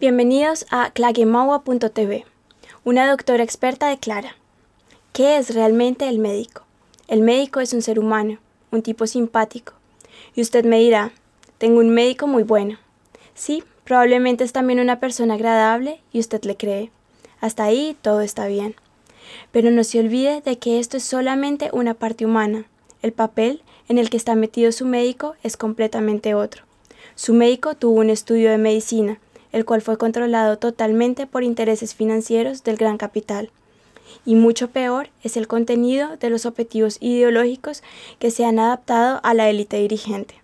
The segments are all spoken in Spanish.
Bienvenidos a claguemaua.tv, una doctora experta declara, ¿qué es realmente el médico? El médico es un ser humano, un tipo simpático. Y usted me dirá, tengo un médico muy bueno. Sí, probablemente es también una persona agradable y usted le cree. Hasta ahí todo está bien. Pero no se olvide de que esto es solamente una parte humana. El papel en el que está metido su médico es completamente otro. Su médico tuvo un estudio de medicina, el cual fue controlado totalmente por intereses financieros del gran capital. Y mucho peor es el contenido de los objetivos ideológicos que se han adaptado a la élite dirigente.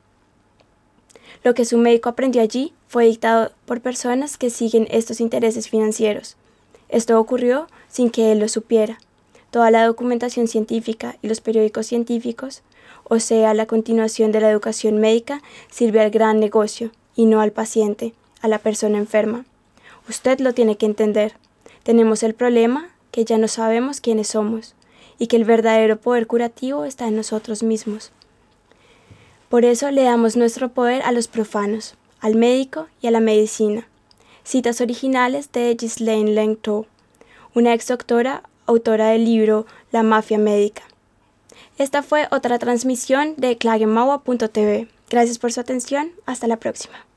Lo que su médico aprendió allí fue dictado por personas que siguen estos intereses financieros. Esto ocurrió sin que él lo supiera. Toda la documentación científica y los periódicos científicos, o sea, la continuación de la educación médica, sirve al gran negocio y no al paciente a la persona enferma. Usted lo tiene que entender. Tenemos el problema que ya no sabemos quiénes somos y que el verdadero poder curativo está en nosotros mismos. Por eso le damos nuestro poder a los profanos, al médico y a la medicina. Citas originales de Ghislaine Langto, una ex doctora autora del libro La mafia médica. Esta fue otra transmisión de clagemawa.tv. Gracias por su atención. Hasta la próxima.